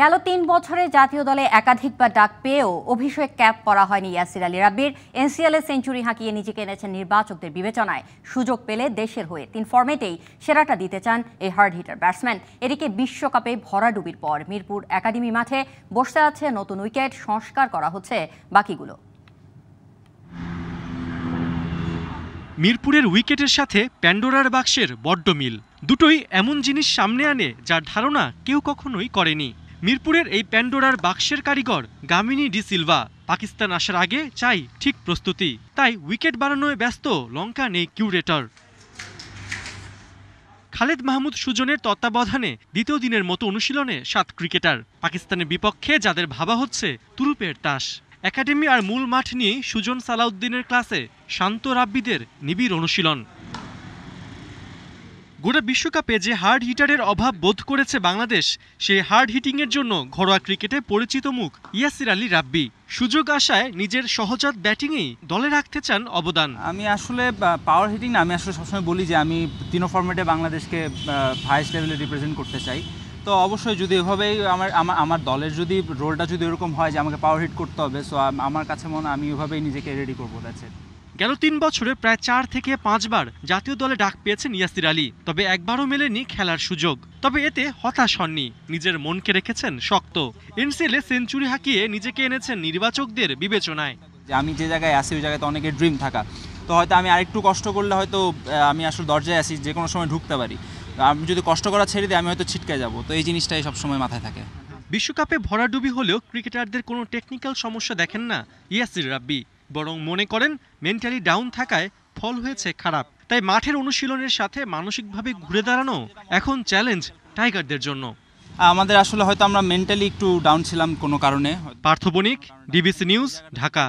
গেল তিন বছরে জাতীয় দলে একাধিকবার ডাক পেয়েও অভিষেক ক্যাপ করা হয়নি ইয়াসির আলী রাব্বির এনসিএলএ সেঞ্চুরি হাঁকিয়ে নিজেকে এনেছেন নির্বাচকদের বিবেচনায় সুযোগ পেলে দেশের হয়ে তিন ফর্মেটেই সেরাটা দিতে চান এই হার্ড হিটার ব্যাটসম্যান এদিকে বিশ্বকাপে ভরাডুবির পর মিরপুর একাডেমি মাঠে বসতে আছে নতুন উইকেট সংস্কার করা হচ্ছে বাকিগুলো মিরপুরের উইকেটের সাথে প্যান্ডোরার বাক্সের বড্ড মিল দুটোই এমন জিনিস সামনে আনে যার ধারণা কেউ কখনোই করেনি মিরপুরের এই প্যান্ডোরার বাক্সের কারিগর গামিনী ডি সিলভা পাকিস্তান আসার আগে চাই ঠিক প্রস্তুতি তাই উইকেট বাড়ানোয় ব্যস্ত লঙ্কা নেই কিউরেটর খালেদ মাহমুদ সুজনের তত্ত্বাবধানে দ্বিতীয় দিনের মতো অনুশীলনে সাত ক্রিকেটার পাকিস্তানের বিপক্ষে যাদের ভাবা হচ্ছে তুরুপের তাস একাডেমি আর মূল মাঠ নিয়ে সুজন সালাউদ্দিনের ক্লাসে শান্ত রাব্বিদের নিবিড় অনুশীলন গোটা বিশ্বকাপে যে হার্ড হিটারের অভাব বোধ করেছে বাংলাদেশ সেই হার্ড হিটিংয়ের জন্য ঘরোয়া ক্রিকেটে পরিচিত মুখ ইয়াসির আলী রাব্বি সুযোগ আসায় নিজের সহজাত ব্যাটিংয়েই দলে রাখতে চান অবদান আমি আসলে পাওয়ার হিটিং না আমি আসলে সবসময় বলি যে আমি তিন ফর্মেটে বাংলাদেশকে হাইস্ট লেভেলে রিপ্রেজেন্ট করতে চাই তো অবশ্যই যদি এভাবেই আমার আমার দলের যদি রোলটা যদি এরকম হয় যে আমাকে পাওয়ার হিট করতে হবে সো আমার কাছে মনে আমি এভাবেই নিজেকে রেডি করবো দ্যাটস ইট গেল তিন বছরে প্রায় চার থেকে পাঁচবার জাতীয় দলে ডাক পেয়েছেন ইয়াসির আলী তবে একবারও মেলেনি খেলার সুযোগ তবে এতে হতাশ হননি নিজের মনকে রেখেছেন শক্ত এনসিএলে সেঞ্চুরি হাঁকিয়ে নিজেকে এনেছেন নির্বাচকদের বিবেচনায় যে আমি যে জায়গায় আসি ওই জায়গায় তো অনেকের ড্রিম থাকা তো হয়তো আমি আরেকটু কষ্ট করলে হয়তো আমি আসলে দরজায় আসি যে কোনো সময় ঢুকতে পারি আমি যদি কষ্ট করা ছেড়ে দিই আমি হয়তো ছিটকে যাব তো এই জিনিসটাই সবসময় মাথায় থাকে বিশ্বকাপে ভরাডুবি হলেও ক্রিকেটারদের কোনো টেকনিক্যাল সমস্যা দেখেন না ইয়াসির রাব্বি বরং মনে করেন মেন্টালি ডাউন থাকায় ফল হয়েছে খারাপ তাই মাঠের অনুশীলনের সাথে মানসিকভাবে ঘুরে দাঁড়ানো এখন চ্যালেঞ্জ টাইগারদের জন্য আমাদের আসলে হয়তো আমরা মেন্টালি একটু ডাউন ছিলাম কোনো কারণে পার্থবণিক ডিবিসি নিউজ ঢাকা